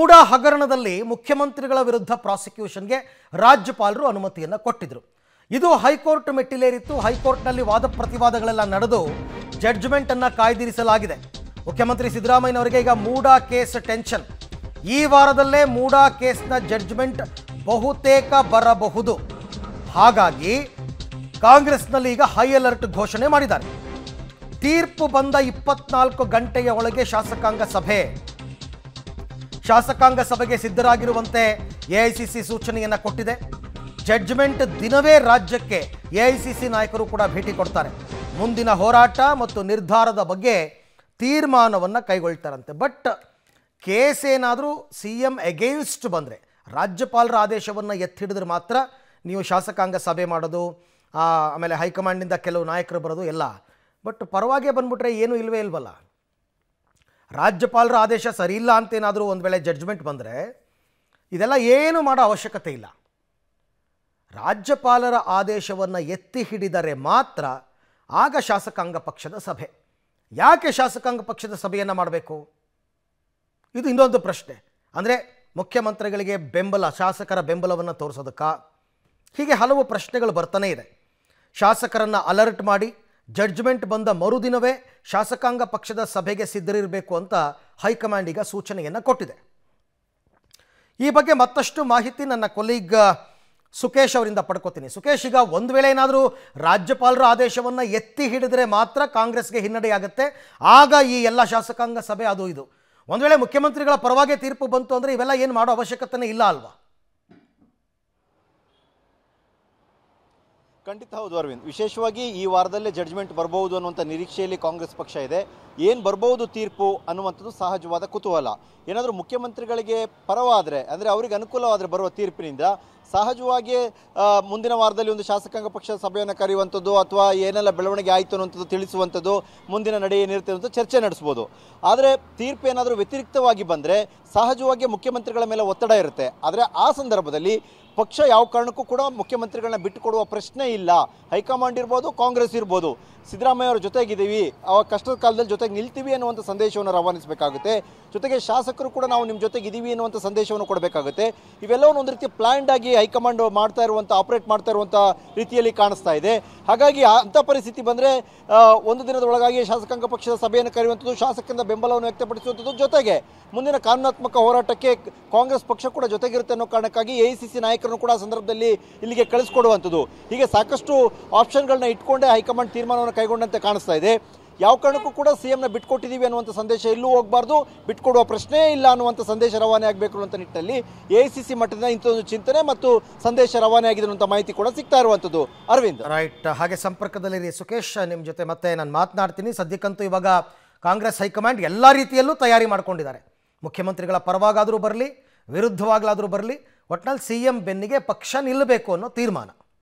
ಕೂಡ ಹಗರಣದಲ್ಲಿ ಮುಖ್ಯಮಂತ್ರಿಗಳ ವಿರುದ್ಧ ಪ್ರಾಸಿಕ್ಯೂಷನ್ಗೆ ರಾಜ್ಯಪಾಲರು ಅನುಮತಿಯನ್ನು ಕೊಟ್ಟಿದ್ರು ಇದು ಹೈಕೋರ್ಟ್ ಮೆಟ್ಟಿಲೇರಿತ್ತು ಹೈಕೋರ್ಟ್ನಲ್ಲಿ ವಾದ ಪ್ರತಿವಾದಗಳೆಲ್ಲ ನಡೆದು ಜಡ್ಜ್ಮೆಂಟ್ ಅನ್ನ ಕಾಯ್ದಿರಿಸಲಾಗಿದೆ ಮುಖ್ಯಮಂತ್ರಿ ಸಿದ್ದರಾಮಯ್ಯನವರಿಗೆ ಈಗ ಮೂಡಾ ಕೇಸ್ ಟೆನ್ಷನ್ ಈ ವಾರದಲ್ಲೇ ಮೂಡಾ ಕೇಸ್ನ ಜಡ್ಜ್ಮೆಂಟ್ ಬಹುತೇಕ ಬರಬಹುದು ಹಾಗಾಗಿ ಕಾಂಗ್ರೆಸ್ನಲ್ಲಿ ಈಗ ಹೈ ಅಲರ್ಟ್ ಘೋಷಣೆ ಮಾಡಿದ್ದಾರೆ ತೀರ್ಪು ಬಂದ ಇಪ್ಪತ್ನಾಲ್ಕು ಗಂಟೆಯ ಒಳಗೆ ಶಾಸಕಾಂಗ ಸಭೆ ಶಾಸಕಾಂಗ ಸಭೆಗೆ ಸಿದ್ಧರಾಗಿರುವಂತೆ ಎಐಸಿಸಿ ಸೂಚನೆಯನ್ನು ಕೊಟ್ಟಿದೆ ಜಡ್ಜ್ಮೆಂಟ್ ದಿನವೇ ರಾಜ್ಯಕ್ಕೆ ಎಐಸಿಸಿ ನಾಯಕರು ಕೂಡ ಭೇಟಿ ಕೊಡ್ತಾರೆ ಮುಂದಿನ ಹೋರಾಟ ಮತ್ತು ನಿರ್ಧಾರದ ಬಗ್ಗೆ ತೀರ್ಮಾನವನ್ನು ಕೈಗೊಳ್ತಾರಂತೆ ಬಟ್ ಕೇಸ್ ಏನಾದರೂ ಸಿ ಎಂ ಎಗೇನ್ಸ್ಟ್ ಬಂದರೆ ರಾಜ್ಯಪಾಲರ ಆದೇಶವನ್ನು ಎತ್ತಿಡಿದ್ರೆ ಮಾತ್ರ ನೀವು ಶಾಸಕಾಂಗ ಸಭೆ ಮಾಡೋದು ಆಮೇಲೆ ಹೈಕಮಾಂಡಿಂದ ಕೆಲವು ನಾಯಕರು ಬರೋದು ಎಲ್ಲ ಬಟ್ ಪರವಾಗಿ ಬಂದ್ಬಿಟ್ರೆ ಏನೂ ಇಲ್ವೇ ಇಲ್ವಲ್ಲ ರಾಜ್ಯಪಾಲರ ಆದೇಶ ಸರಿಯಿಲ್ಲ ಅಂತೇನಾದರೂ ಒಂದು ವೇಳೆ ಜಡ್ಜ್ಮೆಂಟ್ ಬಂದರೆ ಇದೆಲ್ಲ ಏನು ಮಾಡೋ ಅವಶ್ಯಕತೆ ಇಲ್ಲ ರಾಜ್ಯಪಾಲರ ಆದೇಶವನ್ನು ಎತ್ತಿ ಹಿಡಿದರೆ ಮಾತ್ರ ಆಗ ಶಾಸಕಾಂಗ ಪಕ್ಷದ ಸಭೆ ಯಾಕೆ ಶಾಸಕಾಂಗ ಪಕ್ಷದ ಸಭೆಯನ್ನು ಮಾಡಬೇಕು ಇದು ಇನ್ನೊಂದು ಪ್ರಶ್ನೆ ಅಂದರೆ ಮುಖ್ಯಮಂತ್ರಿಗಳಿಗೆ ಬೆಂಬಲ ಶಾಸಕರ ಬೆಂಬಲವನ್ನು ತೋರಿಸೋದಕ್ಕ ಹೀಗೆ ಹಲವು ಪ್ರಶ್ನೆಗಳು ಬರ್ತಾನೆ ಇದೆ ಶಾಸಕರನ್ನು ಅಲರ್ಟ್ ಮಾಡಿ ಜಡ್ಜ್ಮೆಂಟ್ ಬಂದ ಮರುದಿನವೇ ಶಾಸಕಾಂಗ ಪಕ್ಷದ ಸಭೆಗೆ ಸಿದ್ಧರಿರಬೇಕು ಅಂತ ಹೈಕಮಾಂಡ್ ಈಗ ಸೂಚನೆಯನ್ನು ಕೊಟ್ಟಿದೆ ಈ ಬಗ್ಗೆ ಮತ್ತಷ್ಟು ಮಾಹಿತಿ ನನ್ನ ಕೊಲೀಗ್ ಸುಕೇಶ್ ಅವರಿಂದ ಪಡ್ಕೋತೀನಿ ಸುಕೇಶ್ ಈಗ ಒಂದು ವೇಳೆ ಏನಾದರೂ ರಾಜ್ಯಪಾಲರ ಆದೇಶವನ್ನು ಎತ್ತಿ ಹಿಡಿದ್ರೆ ಮಾತ್ರ ಕಾಂಗ್ರೆಸ್ಗೆ ಹಿನ್ನಡೆಯಾಗುತ್ತೆ ಆಗ ಈ ಎಲ್ಲ ಶಾಸಕಾಂಗ ಸಭೆ ಅದು ಇದು ಒಂದು ವೇಳೆ ಮುಖ್ಯಮಂತ್ರಿಗಳ ಪರವಾಗಿ ತೀರ್ಪು ಬಂತು ಅಂದರೆ ಇವೆಲ್ಲ ಏನು ಮಾಡೋ ಅವಶ್ಯಕತೆನೇ ಇಲ್ಲ ಅಲ್ವಾ ಖಂಡಿತ ಹೌದು ಅರವಿಂದ್ ವಿಶೇಷವಾಗಿ ಈ ವಾರದಲ್ಲೇ ಜಡ್ಜ್ಮೆಂಟ್ ಬರಬಹುದು ಅನ್ನುವಂಥ ನಿರೀಕ್ಷೆಯಲ್ಲಿ ಕಾಂಗ್ರೆಸ್ ಪಕ್ಷ ಇದೆ ಏನು ಬರಬಹುದು ತೀರ್ಪು ಅನ್ನುವಂಥದ್ದು ಸಹಜವಾದ ಕುತೂಹಲ ಏನಾದರೂ ಮುಖ್ಯಮಂತ್ರಿಗಳಿಗೆ ಪರವಾದರೆ ಅಂದರೆ ಅವರಿಗೆ ಅನುಕೂಲವಾದರೆ ಬರುವ ತೀರ್ಪಿನಿಂದ ಸಹಜವಾಗಿ ಮುಂದಿನ ವಾರದಲ್ಲಿ ಒಂದು ಶಾಸಕಾಂಗ ಪಕ್ಷದ ಸಭೆಯನ್ನು ಕರೆಯುವಂಥದ್ದು ಅಥವಾ ಏನೆಲ್ಲ ಬೆಳವಣಿಗೆ ಆಯಿತು ಅನ್ನೋಂಥದ್ದು ತಿಳಿಸುವಂಥದ್ದು ಮುಂದಿನ ನಡೆ ಏನಿರುತ್ತೆ ಅಂತ ಚರ್ಚೆ ನಡೆಸ್ಬೋದು ಆದರೆ ತೀರ್ಪು ಏನಾದರೂ ವ್ಯತಿರಿಕ್ತವಾಗಿ ಬಂದರೆ ಸಹಜವಾಗಿ ಮುಖ್ಯಮಂತ್ರಿಗಳ ಮೇಲೆ ಒತ್ತಡ ಇರುತ್ತೆ ಆದರೆ ಆ ಸಂದರ್ಭದಲ್ಲಿ ಪಕ್ಷ ಯಾವ ಕಾರಣಕ್ಕೂ ಕೂಡ ಮುಖ್ಯಮಂತ್ರಿಗಳನ್ನ ಬಿಟ್ಟುಕೊಡುವ ಪ್ರಶ್ನೆ ಇಲ್ಲ ಹೈಕಮಾಂಡ್ ಇರ್ಬೋದು ಕಾಂಗ್ರೆಸ್ ಇರ್ಬೋದು ಸಿದ್ದರಾಮಯ್ಯ ಅವರ ಜೊತೆಗಿದ್ದೀವಿ ಆ ಕಷ್ಟದ ಕಾಲದಲ್ಲಿ ಜೊತೆಗೆ ನಿಲ್ತೀವಿ ಅನ್ನುವಂಥ ಸಂದೇಶವನ್ನು ರವಾನಿಸಬೇಕಾಗುತ್ತೆ ಜೊತೆಗೆ ಶಾಸಕರು ಕೂಡ ನಾವು ನಿಮ್ಮ ಜೊತೆಗಿದ್ದೀವಿ ಅನ್ನುವಂಥ ಸಂದೇಶವನ್ನು ಕೊಡಬೇಕಾಗುತ್ತೆ ಇವೆಲ್ಲವನ್ನು ಒಂದು ರೀತಿ ಪ್ಲ್ಯಾಂಡ್ ಆಗಿ ಹೈಕಮಾಂಡ್ ಮಾಡ್ತಾ ಇರುವಂಥ ಆಪರೇಟ್ ಮಾಡ್ತಾ ಇರುವಂಥ ರೀತಿಯಲ್ಲಿ ಕಾಣಿಸ್ತಾ ಇದೆ ಹಾಗಾಗಿ ಅಂತ ಪರಿಸ್ಥಿತಿ ಬಂದರೆ ಒಂದು ದಿನದ ಒಳಗಾಗಿ ಶಾಸಕಾಂಗ ಪಕ್ಷದ ಸಭೆಯನ್ನು ಕರೆಯುವಂಥದ್ದು ಶಾಸಕರಿಂದ ಬೆಂಬಲವನ್ನು ವ್ಯಕ್ತಪಡಿಸುವಂಥದ್ದು ಜೊತೆಗೆ ಮುಂದಿನ ಕಾನೂನಾತ್ಮಕ ಹೋರಾಟಕ್ಕೆ ಕಾಂಗ್ರೆಸ್ ಪಕ್ಷ ಕೂಡ ಜೊತೆಗಿರುತ್ತೆ ಅನ್ನೋ ಕಾರಣಕ್ಕಾಗಿ ಎ ನಾಯಕರನ್ನು ಕೂಡ ಸಂದರ್ಭದಲ್ಲಿ ಇಲ್ಲಿಗೆ ಕಳಿಸ್ಕೊಡುವಂಥದ್ದು ಹೀಗೆ ಸಾಕಷ್ಟು ಆಪ್ಷನ್ಗಳನ್ನ ಇಟ್ಕೊಂಡೇ ಹೈಕಮಾಂಡ್ ತೀರ್ಮಾನವನ್ನು ಕೈಗೊಂಡಂತೆ ಕಾಣಿಸ್ತಾ ಇದೆ ಯಾವ ಕಾರಣಕ್ಕೂ ಕೂಡ ಸಿ ಎಂನ ಬಿಟ್ಕೊಟ್ಟಿದ್ದೀವಿ ಅನ್ನುವಂಥ ಸಂದೇಶ ಎಲ್ಲೂ ಹೋಗಬಾರ್ದು ಬಿಟ್ಕೊಡುವ ಪ್ರಶ್ನೆಯೇ ಇಲ್ಲ ಅನ್ನುವಂಥ ಸಂದೇಶ ರವಾನೆ ಆಗಬೇಕು ಅನ್ನುವಂಥ ನಿಟ್ಟಲ್ಲಿ ಎ ಸಿ ಸಿ ಮಟ್ಟದ ಇಂಥದೊಂದು ಚಿಂತನೆ ಮತ್ತು ಸಂದೇಶ ರವಾನೆ ಆಗಿದೆ ಅನ್ನುವಂಥ ಮಾಹಿತಿ ಕೂಡ ಸಿಗ್ತಾ ಇರುವಂಥದ್ದು ಅರವಿಂದ್ ರೈಟ್ ಹಾಗೆ ಸಂಪರ್ಕದಲ್ಲಿ ಸುಖೇಶ್ ನಿಮ್ಮ ಜೊತೆ ಮತ್ತೆ ನಾನು ಮಾತನಾಡ್ತೀನಿ ಸದ್ಯಕ್ಕಂತೂ ಇವಾಗ ಕಾಂಗ್ರೆಸ್ ಹೈಕಮಾಂಡ್ ಎಲ್ಲ ರೀತಿಯಲ್ಲೂ ತಯಾರಿ ಮಾಡಿಕೊಂಡಿದ್ದಾರೆ ಮುಖ್ಯಮಂತ್ರಿಗಳ ಪರವಾಗಾದರೂ ಬರಲಿ ವಿರುದ್ಧವಾಗಲಾದರೂ ಬರಲಿ ಒಟ್ನಲ್ಲಿ ಸಿ ಎಂ ಬೆನ್ನಿಗೆ ಪಕ್ಷ ನಿಲ್ಲಬೇಕು ಅನ್ನೋ ತೀರ್ಮಾನ